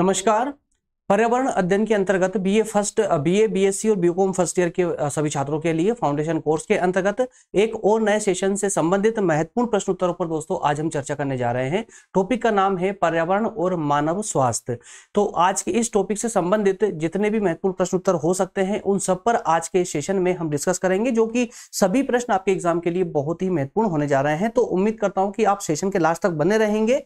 नमस्कार पर्यावरण अध्ययन के अंतर्गत बीए फर्स्ट बीए बीएससी और बीकॉम फर्स्ट ईयर के सभी छात्रों के लिए फाउंडेशन कोर्स के अंतर्गत एक और नए सेशन से संबंधित महत्वपूर्ण प्रश्न उत्तरों पर दोस्तों आज हम चर्चा करने जा रहे हैं टॉपिक का नाम है पर्यावरण और मानव स्वास्थ्य तो आज के इस टॉपिक से संबंधित जितने भी महत्वपूर्ण प्रश्न उत्तर हो सकते हैं उन सब पर आज के सेशन में हम डिस्कस करेंगे जो कि सभी प्रश्न आपके एग्जाम के लिए बहुत ही महत्वपूर्ण होने जा रहे हैं तो उम्मीद करता हूँ कि आप सेशन के लास्ट तक बने रहेंगे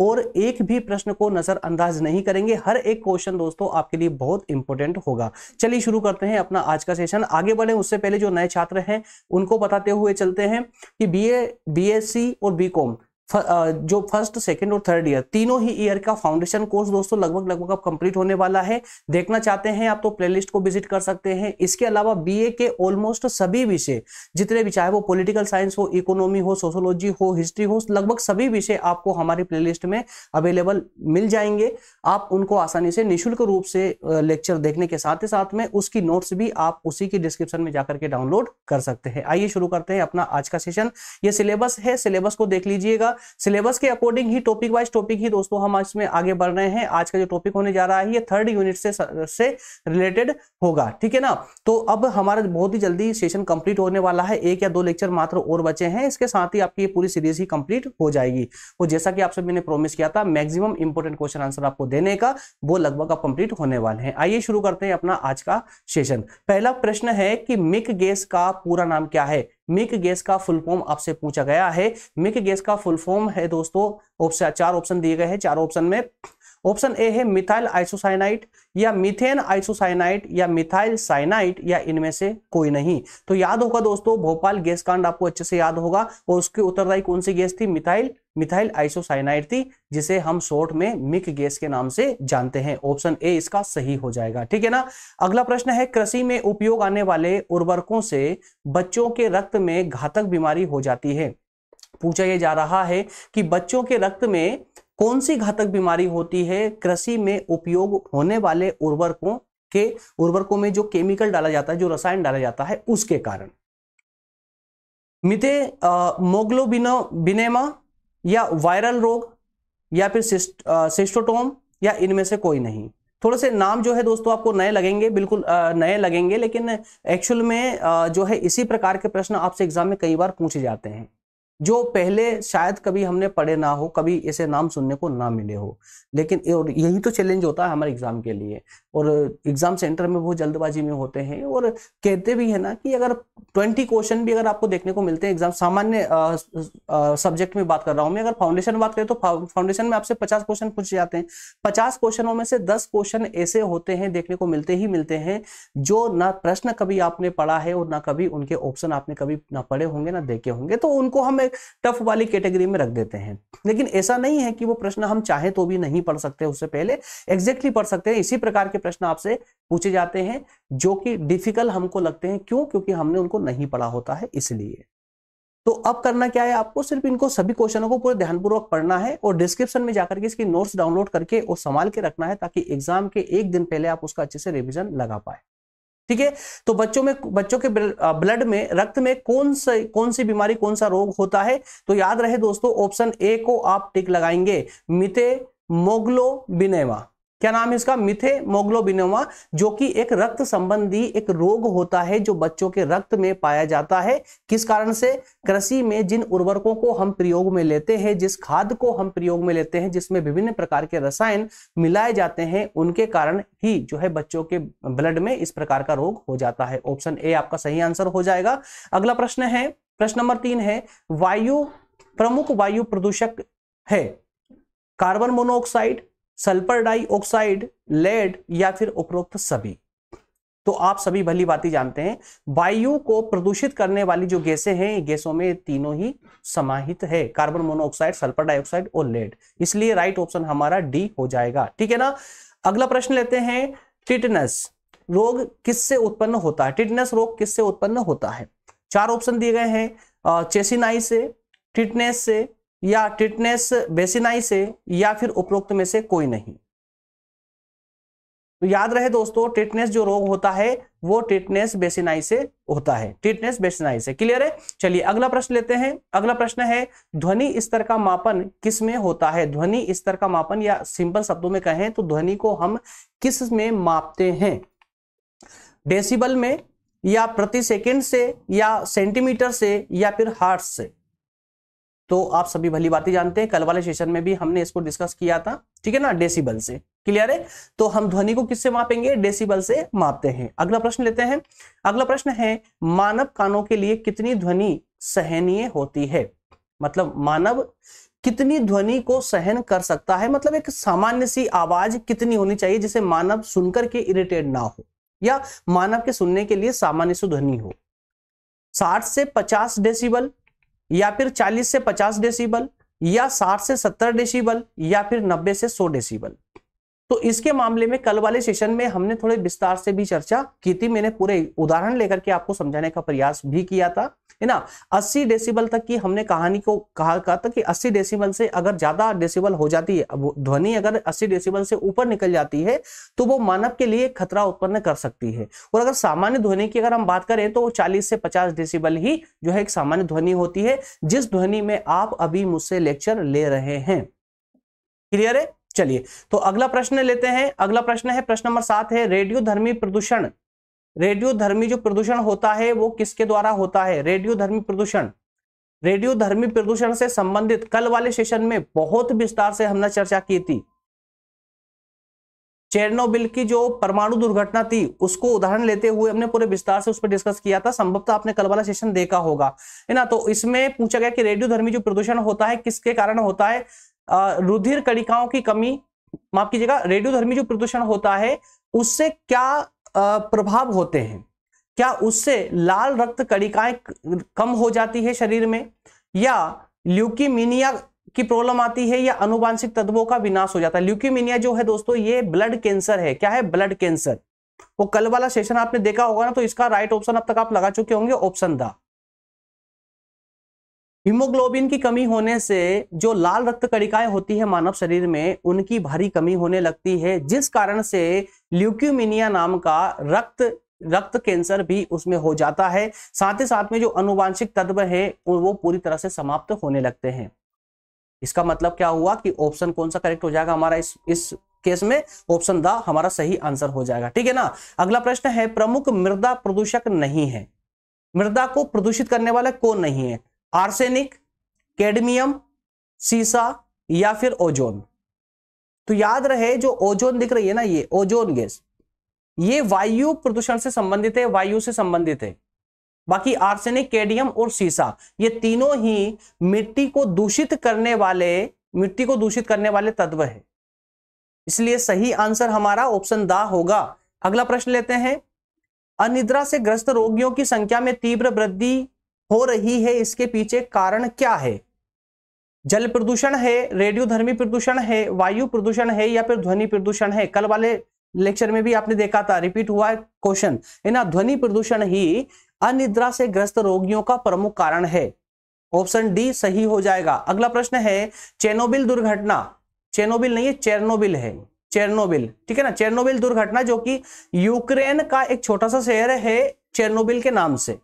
और एक भी प्रश्न को नजरअंदाज नहीं करेंगे हर एक क्वेश्चन दोस्तों आपके लिए बहुत इंपॉर्टेंट होगा चलिए शुरू करते हैं अपना आज का सेशन आगे बढ़े उससे पहले जो नए छात्र हैं उनको बताते हुए चलते हैं कि B A B S C और बी कॉम जो फर्स्ट सेकंड और थर्ड ईयर तीनों ही ईयर का फाउंडेशन कोर्स दोस्तों लगभग लगभग अब कंप्लीट होने वाला है देखना चाहते हैं आप तो प्लेलिस्ट को विजिट कर सकते हैं इसके अलावा बीए के ऑलमोस्ट सभी विषय जितने भी चाहे वो पॉलिटिकल साइंस हो इकोनॉमी हो सोशोलॉजी हो हिस्ट्री हो लगभग सभी विषय आपको हमारी प्ले में अवेलेबल मिल जाएंगे आप उनको आसानी से निःशुल्क रूप से लेक्चर देखने के साथ ही साथ में उसकी नोट्स भी आप उसी की डिस्क्रिप्शन में जाकर के डाउनलोड कर सकते हैं आइए शुरू करते हैं अपना आज का सेशन ये सिलेबस है सिलेबस को देख लीजिएगा सिलेबस के अकॉर्डिंग ही टॉपिक वाइज टॉपिक ही दोस्तों हम इसमें आगे बढ़ रहे हैं आज का जो टॉपिक होने जा रहा है ये थर्ड यूनिट से से रिलेटेड होगा ठीक है ना तो अब हमारा बहुत ही जल्दी सेशन कंप्लीट होने वाला है एक या दो लेक्चर मात्र और बचे हैं इसके साथ ही आपकी ये पूरी सीरीज ही कंप्लीट हो जाएगी वो तो जैसा कि आप सभी ने प्रोमिस किया था मैक्सिमम इंपोर्टेंट क्वेश्चन आंसर आपको देने का वो लगभग आप कंप्लीट होने वाले हैं आइए शुरू करते हैं अपना आज का सेशन पहला प्रश्न है कि मिक गेस का पूरा नाम क्या है मिक गैस का फुल फॉर्म आपसे पूछा गया है मिक गैस का फुल फॉर्म है दोस्तों ऑप्शन चार ऑप्शन दिए गए हैं चार ऑप्शन में ऑप्शन ए है मिथाइल आइसोसाइनाइट या मिथेन आइसोसाइनाइट या मिथाइल साइनाइट या इनमें से कोई नहीं तो याद होगा दोस्तों भोपाल गैस कांड आपको अच्छे से याद होगा और उसकी उत्तरदायी कौन सी गैस थी मिथाइल मिथाइल आइसोसाइनाइड थी जिसे हम शॉर्ट में मिक गैस के नाम से जानते हैं ऑप्शन ए इसका सही हो जाएगा ठीक है ना अगला प्रश्न है कृषि में उपयोग आने वाले उर्वरकों से बच्चों के रक्त में घातक बीमारी हो जाती है पूछा यह जा रहा है कि बच्चों के रक्त में कौन सी घातक बीमारी होती है कृषि में उपयोग होने वाले उर्वरकों के उर्वरकों में जो केमिकल डाला जाता है जो रसायन डाला जाता है उसके कारण मिथे मोग्लोबिनो बिनेमा या वायरल रोग या फिर सिस्टोटोम या इनमें से कोई नहीं थोड़े से नाम जो है दोस्तों आपको नए लगेंगे बिल्कुल नए लगेंगे लेकिन एक्चुअल में जो है इसी प्रकार के प्रश्न आपसे एग्जाम में कई बार पूछे जाते हैं जो पहले शायद कभी हमने पढ़े ना हो कभी ऐसे नाम सुनने को ना मिले हो लेकिन और यही तो चैलेंज होता है हमारे एग्जाम के लिए और एग्जाम सेंटर में बहुत जल्दबाजी में होते हैं और कहते भी है ना कि अगर ट्वेंटी क्वेश्चन भी अगर आपको देखने को मिलते हैं एग्जाम सामान्य सब्जेक्ट में बात कर रहा हूँ मैं अगर फाउंडेशन बात करें तो फाउंडेशन में आपसे पचास क्वेश्चन पूछ जाते हैं पचास क्वेश्चनों में से दस क्वेश्चन ऐसे होते हैं देखने को मिलते ही मिलते हैं जो ना प्रश्न कभी आपने पढ़ा है और ना कभी उनके ऑप्शन आपने कभी ना पढ़े होंगे ना देखे होंगे तो उनको हम टफ वाली कैटेगरी में रख देते हैं लेकिन ऐसा नहीं है कि वो प्रश्न हम चाहे तो भी नहीं पढ़ सकते उससे पहले एग्जैक्टली पढ़ सकते हैं इसी प्रकार के प्रश्न आपसे पूछे जाते हैं जो कि डिफिकल्ट हमको लगते हैं क्यों क्योंकि हमने उनको नहीं पढ़ा होता है इसलिए तो अब करना क्या है आपको सिर्फ इनको सभी क्वेश्चनों को पूरे ध्यानपूर्वक पढ़ना है और डिस्क्रिप्शन में जाकर के इसकी नोट्स डाउनलोड करके और संभाल के रखना है ताकि एग्जाम के एक दिन पहले आप उसका अच्छे से रिवीजन लगा पाए ठीक है तो बच्चों में बच्चों के ब्लड में रक्त में कौन सा कौन सी बीमारी कौन सा रोग होता है तो याद रहे दोस्तों ऑप्शन ए को आप टिक लगाएंगे मिते मोगलो बिनेवा क्या नाम है इसका मिथे मोग्लोबिनोमा जो कि एक रक्त संबंधी एक रोग होता है जो बच्चों के रक्त में पाया जाता है किस कारण से कृषि में जिन उर्वरकों को हम प्रयोग में लेते हैं जिस खाद को हम प्रयोग में लेते हैं जिसमें विभिन्न प्रकार के रसायन मिलाए जाते हैं उनके कारण ही जो है बच्चों के ब्लड में इस प्रकार का रोग हो जाता है ऑप्शन ए आपका सही आंसर हो जाएगा अगला प्रश्न है प्रश्न नंबर तीन है वायु प्रमुख वायु प्रदूषक है carbon monoxide sulphur dioxide lead या फिर उपरोक्त सभी तो आप सभी भली बात जानते हैं वायु को प्रदूषित करने वाली जो गैसें हैं गैसों में तीनों ही समाहित है कार्बन मोनोऑक्साइड सल्फर डाइऑक्साइड और लेड इसलिए राइट ऑप्शन हमारा डी हो जाएगा ठीक है ना अगला प्रश्न लेते हैं टिटनस रोग किससे उत्पन्न होता है टिटनस रोग किससे उत्पन्न होता है चार ऑप्शन दिए गए हैं चेसिनाई से टिटनेस से या टिटनेस बेसिनाई से या फिर उपरोक्त में से कोई नहीं तो याद रहे दोस्तों टिटनेस जो रोग होता है वो टिटनेस बेसिनाई से होता है टिटनेस बेसिनाई से क्लियर है चलिए अगला प्रश्न लेते हैं अगला प्रश्न है ध्वनि स्तर का मापन किस में होता है ध्वनि स्तर का मापन या सिंपल शब्दों में कहें तो ध्वनि को हम किस में मापते हैं डेसिबल में या प्रति सेकंड से या सेंटीमीटर से या फिर हार्ट से तो आप सभी भली बातें जानते हैं कल वाले सेशन में भी हमने इसको डिस्कस किया था ठीक है ना डेसिबल से क्लियर है तो हम ध्वनि को किससे मापेंगे डेसिबल से मापते हैं अगला प्रश्न लेते हैं अगला प्रश्न है मानव कानों के लिए कितनी ध्वनि सहनीय होती है मतलब मानव कितनी ध्वनि को सहन कर सकता है मतलब एक सामान्य सी आवाज कितनी होनी चाहिए जिसे मानव सुनकर के इरिटेट ना हो या मानव के सुनने के लिए सामान्य ध्वनि हो 60 से 50 डेसिबल या फिर 40 से 50 डेसिबल या 60 से 70 डेसिबल या फिर 90 से 100 डेसिबल तो इसके मामले में कल वाले सेशन में हमने थोड़े विस्तार से भी चर्चा की थी मैंने पूरे उदाहरण लेकर के आपको समझाने का प्रयास भी किया था है ना 80 डेसिबल तक की हमने कहानी को कहा कहा था कि 80 डेसिबल से अगर ज्यादा डेसिबल हो जाती है ध्वनि अगर 80 डेसिबल से ऊपर निकल जाती है तो वो मानव के लिए खतरा उत्पन्न कर सकती है और अगर सामान्य ध्वनि की अगर हम बात करें तो चालीस से पचास डेसीबल ही जो है एक सामान्य ध्वनि होती है जिस ध्वनि में आप अभी मुझसे लेक्चर ले रहे हैं क्लियर है चलिए तो अगला प्रश्न लेते हैं अगला प्रश्न है प्रश्न नंबर सात है रेडियोधर्मी प्रदूषण रेडियोधर्मी जो प्रदूषण होता है वो किसके द्वारा होता है रेडियोधर्मी प्रदूषण रेडियोधर्मी प्रदूषण से संबंधित कल वाले सेशन में बहुत विस्तार से हमने चर्चा की थी चेरनोबिल की जो परमाणु दुर्घटना थी उसको उदाहरण लेते हुए हमने पूरे विस्तार से उस पर डिस्कस किया था संभवतः आपने कल वाला सेशन देखा होगा है ना तो इसमें पूछा गया कि रेडियोधर्मी जो प्रदूषण होता है किसके कारण होता है रुधिर कणिकाओं की कमी माफ कीजिएगा रेडियोधर्मी जो प्रदूषण होता है उससे क्या प्रभाव होते हैं क्या उससे लाल रक्त कणिकाएं कम हो जाती है शरीर में या ल्यूकीमिनिया की प्रॉब्लम आती है या अनुवांशिक तत्वों का विनाश हो जाता है ल्यूकीमिनिया जो है दोस्तों ये ब्लड कैंसर है क्या है ब्लड कैंसर वो कल वाला सेशन आपने देखा होगा ना तो इसका राइट ऑप्शन अब तक आप लगा चुके होंगे ऑप्शन दा हीमोग्लोबिन की कमी होने से जो लाल रक्त कणिकाएं होती है मानव शरीर में उनकी भारी कमी होने लगती है जिस कारण से ल्यूक्यूमिनिया नाम का रक्त रक्त कैंसर भी उसमें हो जाता है साथ ही साथ में जो अनुवांशिक तत्व है वो पूरी तरह से समाप्त होने लगते हैं इसका मतलब क्या हुआ कि ऑप्शन कौन सा करेक्ट हो जाएगा हमारा इस इस केस में ऑप्शन द हमारा सही आंसर हो जाएगा ठीक है ना अगला प्रश्न है प्रमुख मृदा प्रदूषक नहीं है मृदा को प्रदूषित करने वाला कौन नहीं है आर्सेनिक कैडमियम सीसा या फिर ओजोन तो याद रहे जो ओजोन दिख रही है ना ये ओजोन गैस ये वायु प्रदूषण से संबंधित है वायु से संबंधित है बाकी आर्सेनिक कैडियम और सीसा ये तीनों ही मिट्टी को दूषित करने वाले मिट्टी को दूषित करने वाले तत्व है इसलिए सही आंसर हमारा ऑप्शन दा होगा अगला प्रश्न लेते हैं अनिद्रा से ग्रस्त रोगियों की संख्या में तीव्र वृद्धि हो रही है इसके पीछे कारण क्या है जल प्रदूषण है रेडियोधर्मी प्रदूषण है वायु प्रदूषण है या फिर ध्वनि प्रदूषण है कल वाले लेक्चर में भी आपने देखा था रिपीट हुआ है क्वेश्चन है ना ध्वनि प्रदूषण ही अनिद्रा से ग्रस्त रोगियों का प्रमुख कारण है ऑप्शन डी सही हो जाएगा अगला प्रश्न है चेनोबिल दुर्घटना चेनोबिल नहीं है चेरनोबिल है चेरनोबिल ठीक है ना चेरनोबिल दुर्घटना जो कि यूक्रेन का एक छोटा सा शहर है चेरनोबिल के नाम से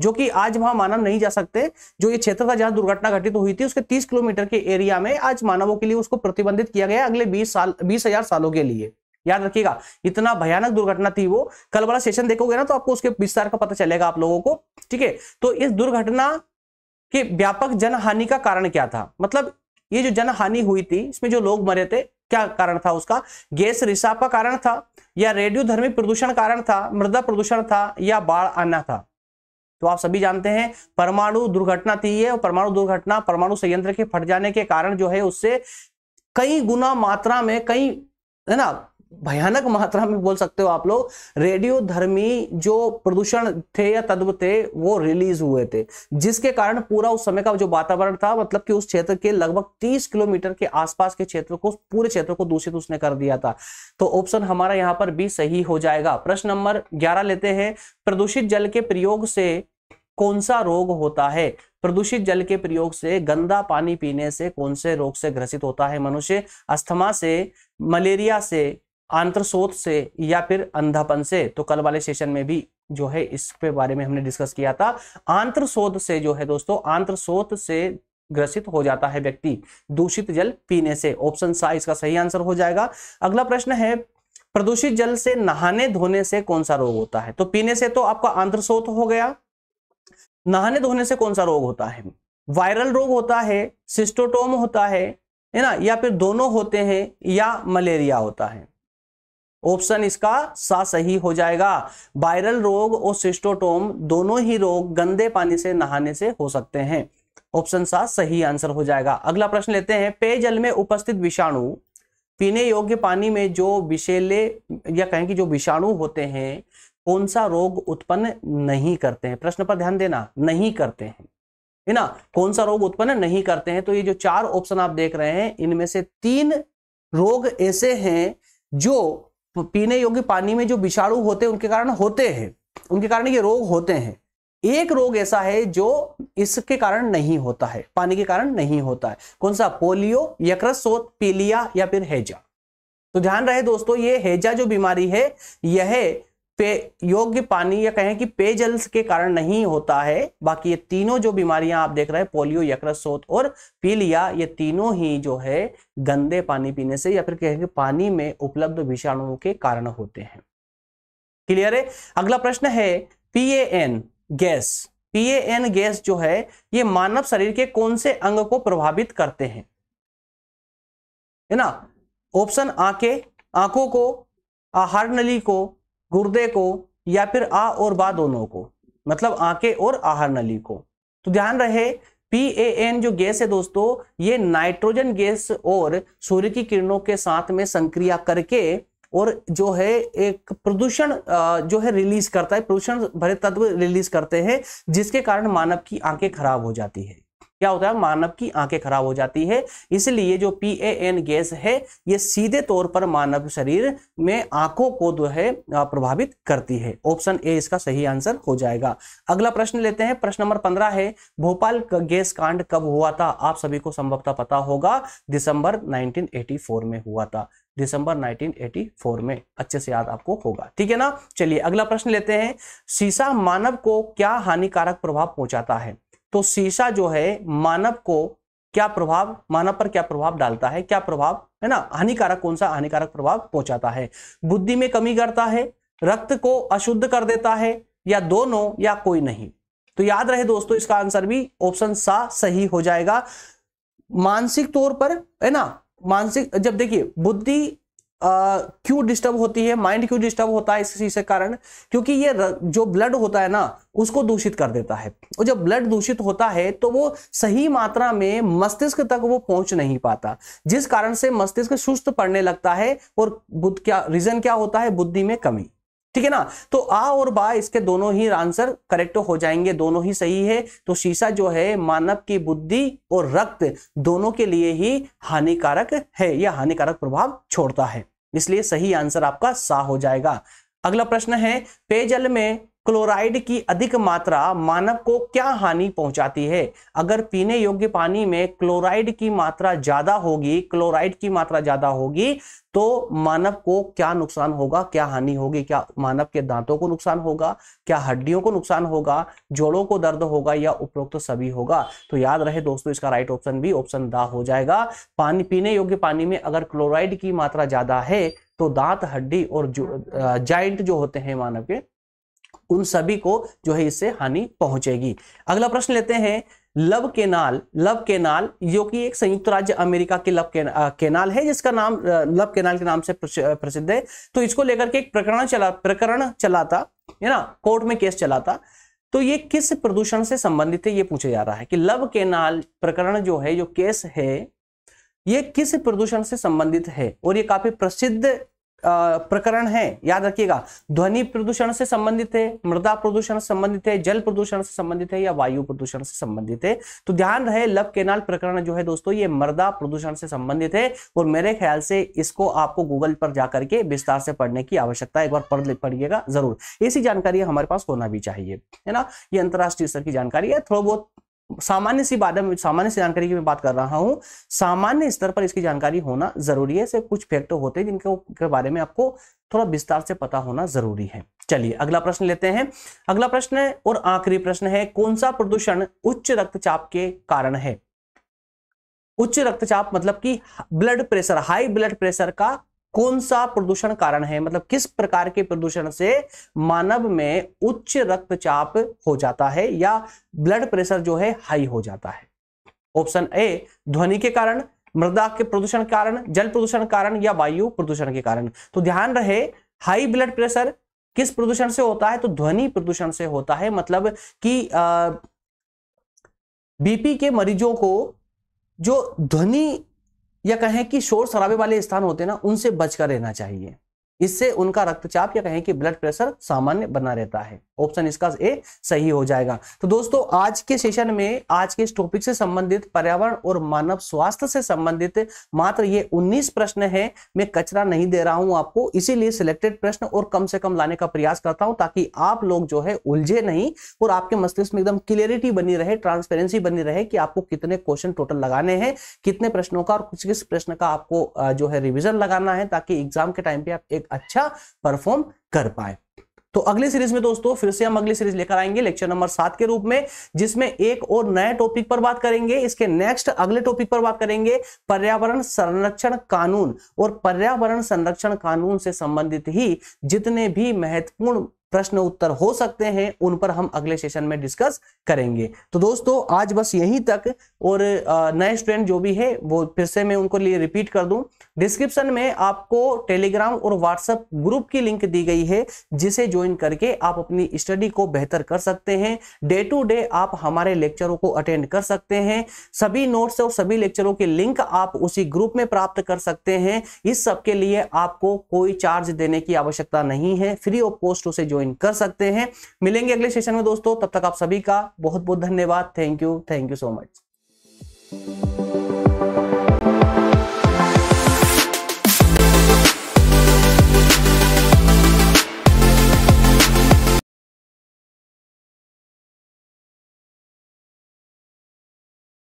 जो कि आज वहां मानव नहीं जा सकते जो ये क्षेत्र था जहां दुर्घटना घटित तो हुई थी उसके 30 किलोमीटर के एरिया में आज मानवों के लिए उसको प्रतिबंधित किया गया अगले 20 साल बीस हजार सालों के लिए याद रखिएगा इतना भयानक दुर्घटना थी वो कल वाला सेशन देखोगे ना तो आपको उसके विस्तार का पता चलेगा आप लोगों को ठीक है तो इस दुर्घटना के व्यापक जनहानि का कारण क्या था मतलब ये जो जनहानि हुई थी इसमें जो लोग मरे थे क्या कारण था उसका गैस रिसाप का कारण था या रेडियो प्रदूषण कारण था मृदा प्रदूषण था या बाढ़ आना था तो आप सभी जानते हैं परमाणु दुर्घटना थी ये और परमाणु दुर्घटना परमाणु संयंत्र के फट जाने के कारण जो है उससे कई गुना मात्रा में कई है ना भयानक मात्रा में बोल सकते हो आप लोग रेडियो धर्मी जो प्रदूषण थे या तत्व थे वो रिलीज हुए थे जिसके कारण पूरा उस समय का जो वातावरण था मतलब कि उस क्षेत्र के लगभग 30 किलोमीटर के आसपास के क्षेत्र को पूरे क्षेत्र को दूषित उसने कर दिया था तो ऑप्शन हमारा यहाँ पर भी सही हो जाएगा प्रश्न नंबर ग्यारह लेते हैं प्रदूषित जल के प्रयोग से कौन सा रोग होता है प्रदूषित जल के प्रयोग से गंदा पानी पीने से कौन से रोग से ग्रसित होता है मनुष्य अस्थमा से मलेरिया से आंत्रशोथ से या फिर अंधापन से तो कल वाले सेशन में भी जो है इस पे बारे में हमने डिस्कस किया था आंत्रशोध से जो है दोस्तों आंत्रशोथ से ग्रसित हो जाता है व्यक्ति दूषित जल पीने से ऑप्शन सा इसका सही आंसर हो जाएगा अगला प्रश्न है प्रदूषित जल से नहाने धोने से कौन सा रोग होता है तो पीने से तो आपका आंत्रशोथ हो गया नहाने धोने से कौन सा रोग होता है वायरल रोग होता है सिस्टोटोम होता है है ना या फिर दोनों होते हैं या मलेरिया होता है ऑप्शन इसका सा सही हो जाएगा वायरल रोग और सिस्टोटोम दोनों ही रोग गंदे पानी से नहाने से हो सकते हैं ऑप्शन सा सही आंसर हो जाएगा अगला प्रश्न लेते हैं पेयजल में उपस्थित विषाणु पीने योग्य पानी में जो विषेले या कहें कि जो विषाणु होते हैं कौन सा रोग उत्पन्न नहीं करते हैं प्रश्न पर ध्यान देना नहीं करते हैं है ना कौन सा रोग उत्पन्न नहीं करते हैं तो ये जो चार ऑप्शन आप देख रहे हैं इनमें से तीन रोग ऐसे हैं जो पीने योग्य पानी में जो विषाणु होते हैं उनके कारण होते हैं उनके कारण ये रोग होते हैं एक रोग ऐसा है जो इसके कारण नहीं होता है पानी के कारण नहीं होता है कौन सा पोलियो यक्रसोत पीलिया या फिर हैजा तो ध्यान रहे दोस्तों ये हैजा जो बीमारी है यह पे योग्य पानी या कहें कि पेयजल के कारण नहीं होता है बाकी ये तीनों जो बीमारियां आप देख रहे हैं पोलियो यकृत सोत और पीलिया ये तीनों ही जो है गंदे पानी पीने से या फिर कहें कि पानी में उपलब्ध विषाणुओं के कारण होते हैं क्लियर है अगला प्रश्न है पीएएन गैस पीएएन गैस जो है ये मानव शरीर के कौन से अंग को प्रभावित करते हैं है ना ऑप्शन आंखें आंखों को आहार नली को गुर्दे को या फिर आ और बा दोनों को मतलब आके और आहार नली को तो ध्यान रहे पी ए एन जो गैस है दोस्तों ये नाइट्रोजन गैस और सूर्य की किरणों के साथ में संक्रिया करके और जो है एक प्रदूषण जो है रिलीज करता है प्रदूषण भरे तत्व रिलीज करते हैं जिसके कारण मानव की आंखें खराब हो जाती है क्या होता है मानव की आंखें खराब हो जाती है इसलिए जो पी गैस है ये सीधे तौर पर मानव शरीर में आंखों को जो है प्रभावित करती है ऑप्शन ए इसका सही आंसर हो जाएगा अगला प्रश्न लेते हैं प्रश्न नंबर पंद्रह है भोपाल गैस कांड कब हुआ था आप सभी को संभवतः पता होगा दिसंबर 1984 में हुआ था दिसंबर 1984 में अच्छे से याद आपको होगा ठीक है ना चलिए अगला प्रश्न लेते हैं शीशा मानव को क्या हानिकारक प्रभाव पहुंचाता है तो शीशा जो है मानव को क्या प्रभाव मानव पर क्या प्रभाव डालता है क्या प्रभाव है ना हानिकारक कौन सा हानिकारक प्रभाव पहुंचाता है बुद्धि में कमी करता है रक्त को अशुद्ध कर देता है या दोनों या कोई नहीं तो याद रहे दोस्तों इसका आंसर भी ऑप्शन सा सही हो जाएगा मानसिक तौर पर है ना मानसिक जब देखिए बुद्धि क्यों डिस्टर्ब होती है माइंड क्यों डिस्टर्ब होता है इसी से कारण क्योंकि ये जो ब्लड होता है ना उसको दूषित कर देता है और जब ब्लड दूषित होता है तो वो सही मात्रा में मस्तिष्क तक वो पहुंच नहीं पाता जिस कारण से मस्तिष्क सुस्त पड़ने लगता है और बुद्ध क्या रीजन क्या होता है बुद्धि में कमी ठीक है ना तो आ और बा इसके दोनों ही आंसर करेक्ट हो जाएंगे दोनों ही सही है तो शीशा जो है मानव की बुद्धि और रक्त दोनों के लिए ही हानिकारक है या हानिकारक प्रभाव छोड़ता है इसलिए सही आंसर आपका सा हो जाएगा अगला प्रश्न है पेयजल में क्लोराइड की अधिक मात्रा मानव को क्या हानि पहुंचाती है अगर पीने योग्य पानी में क्लोराइड की मात्रा ज्यादा होगी क्लोराइड की मात्रा ज्यादा होगी तो मानव को क्या नुकसान होगा क्या हानि होगी क्या मानव के दांतों को नुकसान होगा क्या हड्डियों को नुकसान होगा जोड़ों को दर्द होगा या उपरोक्त तो सभी होगा तो याद रहे दोस्तों इसका राइट ऑप्शन भी ऑप्शन दा हो जाएगा पानी पीने योग्य पानी में अगर क्लोराइड की मात्रा ज्यादा है तो दांत हड्डी और जाइंट जो होते हैं मानव के उन सभी को जो है इससे हानि पहुंचेगी अगला प्रश्न लेते हैं लव केनाल लव केनाल जो कि एक संयुक्त राज्य अमेरिका की के लव केनाल है जिसका नाम लव केनाल के नाम से प्रसिद्ध है तो इसको लेकर के एक प्रकरण चला प्रकरण चला था है ना कोर्ट में केस चला था तो ये किस प्रदूषण से संबंधित है ये पूछा जा रहा है कि लव केनाल प्रकरण जो है जो केस है ये किस प्रदूषण से संबंधित है और ये काफी प्रसिद्ध प्रकरण है याद रखिएगा ध्वनि प्रदूषण से संबंधित है मृदा प्रदूषण से संबंधित है जल प्रदूषण से संबंधित है या वायु प्रदूषण से संबंधित है तो ध्यान रहे लव केनाल प्रकरण जो है दोस्तों ये मृदा प्रदूषण से संबंधित है और मेरे ख्याल से इसको आपको गूगल पर जाकर के विस्तार से पढ़ने की आवश्यकता है एक बार पढ़ पढ़िएगा जरूर ऐसी जानकारी हमारे पास होना भी चाहिए है ना ये अंतर्राष्ट्रीय स्तर की जानकारी है थोड़ा बहुत सामान्य सी बात है सामान्य सी जानकारी की मैं बात कर रहा हूँ सामान्य स्तर पर इसकी जानकारी होना जरूरी है से कुछ फैक्ट तो होते हैं जिनके बारे में आपको थोड़ा विस्तार से पता होना जरूरी है चलिए अगला प्रश्न लेते हैं अगला प्रश्न है और आखिरी प्रश्न है कौन सा प्रदूषण उच्च रक्तचाप के कारण है उच्च रक्तचाप मतलब कि blood pressure high blood pressure का कौन सा प्रदूषण कारण है मतलब किस प्रकार के प्रदूषण से मानव में उच्च रक्तचाप हो जाता है या ब्लड प्रेशर जो है हाई हो जाता है ऑप्शन ए ध्वनि के कारण मृदा के प्रदूषण कारण जल प्रदूषण कारण या वायु प्रदूषण के कारण तो ध्यान रहे हाई ब्लड प्रेशर किस प्रदूषण से होता है तो ध्वनि प्रदूषण से होता है मतलब कि बीपी के मरीजों को जो ध्वनि या कहें कि शोर शराबे वाले स्थान होते हैं ना उनसे बचकर रहना चाहिए इससे उनका रक्तचाप या कहें कि ब्लड प्रेशर सामान्य बना रहता है ऑप्शन इसका ए सही हो जाएगा तो दोस्तों आज के सेशन में आज के इस टॉपिक से संबंधित पर्यावरण और मानव स्वास्थ्य से संबंधित मात्र ये 19 प्रश्न है मैं कचरा नहीं दे रहा हूं आपको इसीलिए सिलेक्टेड प्रश्न और कम से कम लाने का प्रयास करता हूं ताकि आप लोग जो है उलझे नहीं और आपके मस्तिष्क में एकदम क्लियरिटी बनी रहे ट्रांसपेरेंसी बनी रहे कि आपको कितने क्वेश्चन टोटल लगाने हैं कितने प्रश्नों का और किस किस प्रश्न का आपको जो है रिविजन लगाना है ताकि एग्जाम के टाइम पे आप एक एक अच्छा परफॉर्म कर पाए तो अगली सीरीज में दोस्तों फिर से हम अगली सीरीज लेकर आएंगे लेक्चर नंबर सात के रूप में जिसमें एक और नए टॉपिक पर बात करेंगे इसके नेक्स्ट अगले टॉपिक पर बात करेंगे पर्यावरण संरक्षण कानून और पर्यावरण संरक्षण कानून से संबंधित ही जितने भी महत्वपूर्ण प्रश्न उत्तर हो सकते हैं उन पर हम अगले सेशन में डिस्कस करेंगे तो दोस्तों आज बस यहीं तक और नए स्टूडेंट जो भी है वो फिर से मैं उनको लिए रिपीट कर दूं डिस्क्रिप्शन में आपको टेलीग्राम और व्हाट्सएप ग्रुप की लिंक दी गई है जिसे ज्वाइन करके आप अपनी स्टडी को बेहतर कर सकते हैं डे टू डे आप हमारे लेक्चरों को अटेंड कर सकते हैं सभी नोट्स और सभी लेक्चरों के लिंक आप उसी ग्रुप में प्राप्त कर सकते हैं इस सबके लिए आपको कोई चार्ज देने की आवश्यकता नहीं है फ्री ऑफ कॉस्ट उसे ज्वाइन ज्वाइन कर सकते हैं मिलेंगे अगले सेशन में दोस्तों तब तक आप सभी का बहुत बहुत धन्यवाद thank you thank you so much